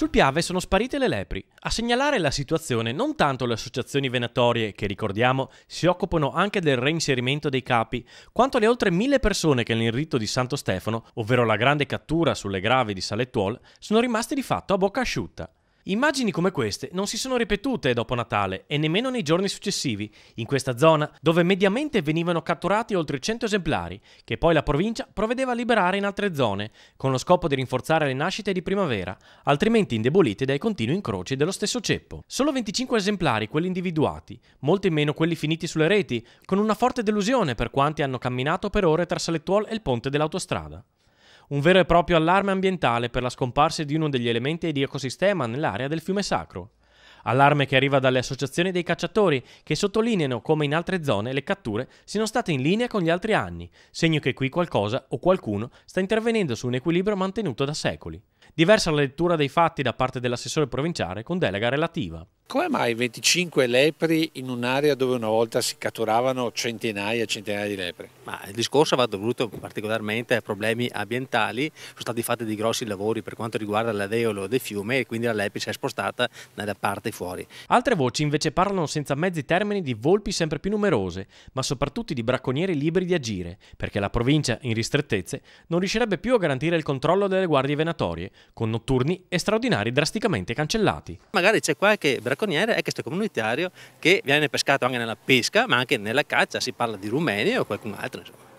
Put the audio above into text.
Sul Piave sono sparite le lepri. A segnalare la situazione non tanto le associazioni venatorie, che ricordiamo si occupano anche del reinserimento dei capi, quanto le oltre mille persone che nel rito di Santo Stefano, ovvero la grande cattura sulle gravi di Salettuol, sono rimaste di fatto a bocca asciutta. Immagini come queste non si sono ripetute dopo Natale e nemmeno nei giorni successivi, in questa zona dove mediamente venivano catturati oltre 100 esemplari, che poi la provincia provvedeva a liberare in altre zone, con lo scopo di rinforzare le nascite di primavera, altrimenti indebolite dai continui incroci dello stesso ceppo. Solo 25 esemplari quelli individuati, molti meno quelli finiti sulle reti, con una forte delusione per quanti hanno camminato per ore tra Salettuol e il ponte dell'autostrada un vero e proprio allarme ambientale per la scomparsa di uno degli elementi di ecosistema nell'area del fiume Sacro. Allarme che arriva dalle associazioni dei cacciatori, che sottolineano come in altre zone le catture siano state in linea con gli altri anni, segno che qui qualcosa o qualcuno sta intervenendo su un equilibrio mantenuto da secoli. Diversa la lettura dei fatti da parte dell'assessore provinciale con delega relativa. Come mai 25 lepri in un'area dove una volta si catturavano centinaia e centinaia di lepri? Ma il discorso va dovuto particolarmente a problemi ambientali, sono stati fatti dei grossi lavori per quanto riguarda l'adeolo del fiume e quindi la lepre si è spostata nella parte fuori. Altre voci invece parlano senza mezzi termini di volpi sempre più numerose, ma soprattutto di bracconieri liberi di agire, perché la provincia, in ristrettezze, non riuscirebbe più a garantire il controllo delle guardie venatorie, con notturni e straordinari drasticamente cancellati. Magari c'è qualche bracconiere extracomunitario che viene pescato anche nella pesca, ma anche nella caccia, si parla di rumeni o qualcun altro. Insomma.